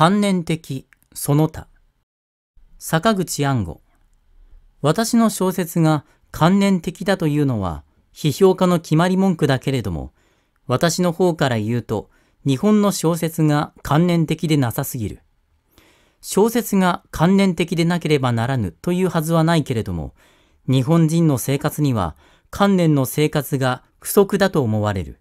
観念的その他坂口安吾私の小説が観念的だというのは批評家の決まり文句だけれども私の方から言うと日本の小説が観念的でなさすぎる小説が観念的でなければならぬというはずはないけれども日本人の生活には観念の生活が不足だと思われる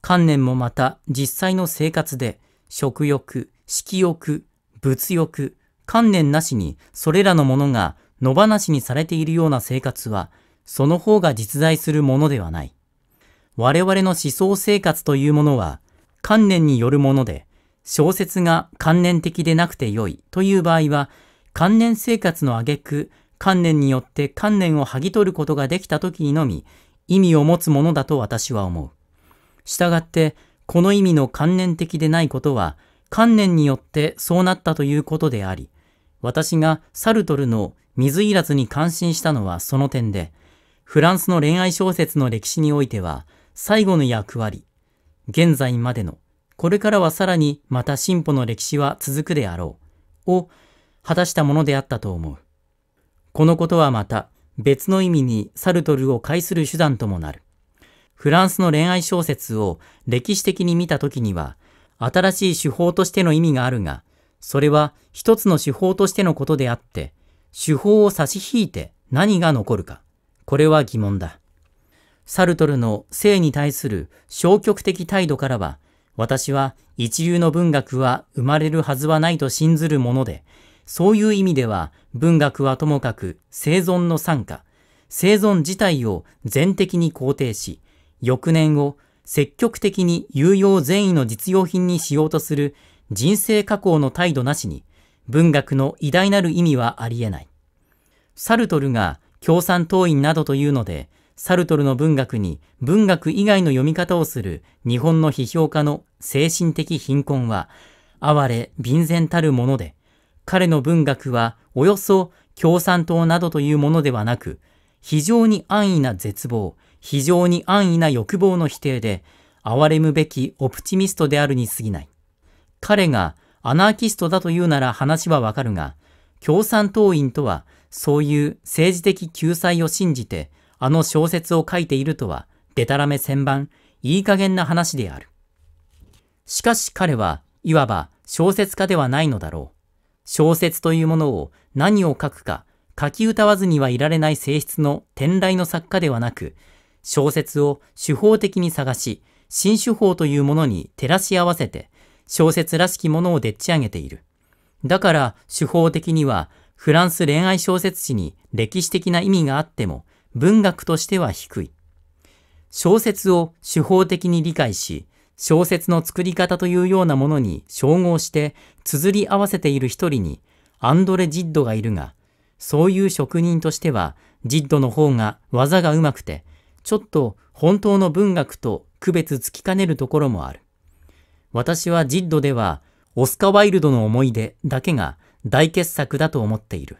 観念もまた実際の生活で食欲色欲、物欲、観念なしにそれらのものが野放しにされているような生活は、その方が実在するものではない。我々の思想生活というものは、観念によるもので、小説が観念的でなくてよいという場合は、観念生活の挙句、観念によって観念を剥ぎ取ることができた時にのみ、意味を持つものだと私は思う。したがって、この意味の観念的でないことは、観念によってそうなったということであり、私がサルトルの水入らずに感心したのはその点で、フランスの恋愛小説の歴史においては、最後の役割、現在までの、これからはさらにまた進歩の歴史は続くであろう、を果たしたものであったと思う。このことはまた別の意味にサルトルを介する手段ともなる。フランスの恋愛小説を歴史的に見たときには、新しい手法としての意味があるが、それは一つの手法としてのことであって、手法を差し引いて何が残るか。これは疑問だ。サルトルの性に対する消極的態度からは、私は一流の文学は生まれるはずはないと信ずるもので、そういう意味では文学はともかく生存の参加、生存自体を全的に肯定し、翌年を積極的に有用善意の実用品にしようとする人生加工の態度なしに文学の偉大なる意味はありえない。サルトルが共産党員などというので、サルトルの文学に文学以外の読み方をする日本の批評家の精神的貧困は、哀れ、貧然たるもので、彼の文学はおよそ共産党などというものではなく、非常に安易な絶望、非常に安易な欲望の否定で、憐れむべきオプチミストであるに過ぎない。彼がアナーキストだというなら話はわかるが、共産党員とはそういう政治的救済を信じてあの小説を書いているとは、でたらめ千番、いい加減な話である。しかし彼はいわば小説家ではないのだろう。小説というものを何を書くか書き歌わずにはいられない性質の天来の作家ではなく、小説を手法的に探し、新手法というものに照らし合わせて、小説らしきものをでっち上げている。だから手法的にはフランス恋愛小説史に歴史的な意味があっても文学としては低い。小説を手法的に理解し、小説の作り方というようなものに照合して綴り合わせている一人にアンドレ・ジッドがいるが、そういう職人としてはジッドの方が技がうまくてちょっと本当の文学と区別つきかねるところもある。私はジッドでは、オスカ・ワイルドの思い出だけが大傑作だと思っている。